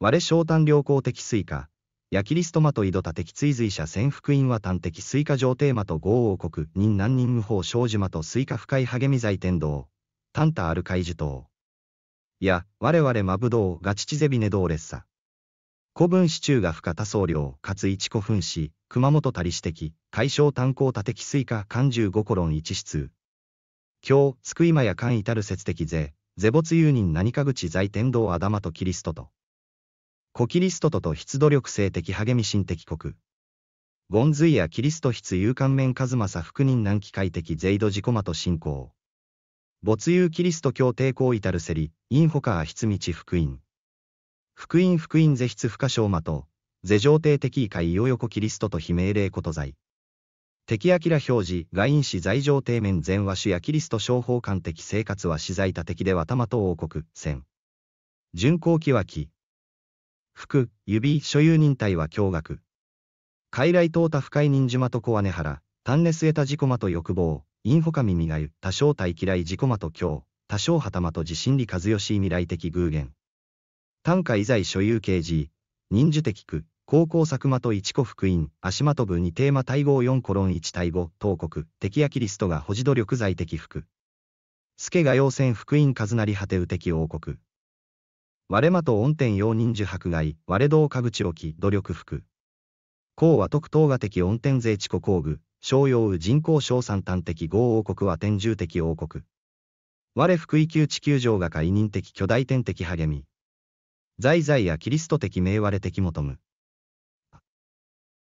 我小丹良好的スイカ、ヤキリストマト井戸田的追随者潜伏院は端的スイカ上テーマと豪王国人南人無法小島とスイカ深い励み財天堂、タンタアルカイジ島。いや、我々マブドウガチチゼビネドーレッサ。古文支柱が深田僧侶、かつ一古墳師、熊本たり指摘、解消炭鉱多敵スイカ漢十五コロン一室。今日、つくいまや間至る節的税、ぜ没有人何か口在天堂あだまとキリストと。コキリストとと筆努力性的励み心的国。ゴンズイヤキリスト筆勇敢面数正福人難機械的ゼイド自己マと信仰。没有キリスト教抵抗至るせり、インホカー筆道福音。福音福音是筆不可証魔と、是上帝的異界いよよこキリストと非命令こと在。敵明ら表示、外因子在上帝面前和主やキリスト商法官的生活は資材多敵では玉と王国、戦。巡航機は機。服、指、所有人体は驚愕。傀儡淘汰不快人島と小姉原、丹根据えた自己魔と欲望、インフォカミがゆ、多少体嫌い自己魔と今日、多少まと自心理和義未来的偶言。短歌以在所有刑事、忍樹的句、高校作間と一個福音、足間と部にテーマ対合4コロン1対5、東国、敵やキリストが保持努力在的福。助が要戦福音数なり果てう敵王国。我れ間と恩天容認受迫害、我れ道家口置き、努力服。公は特等が的恩天税地古工具、商用人口小産端的豪王国は天獣的王国。我福井旧、地球上画家委任的巨大天的励み。在在やキリスト的名割れ的求む。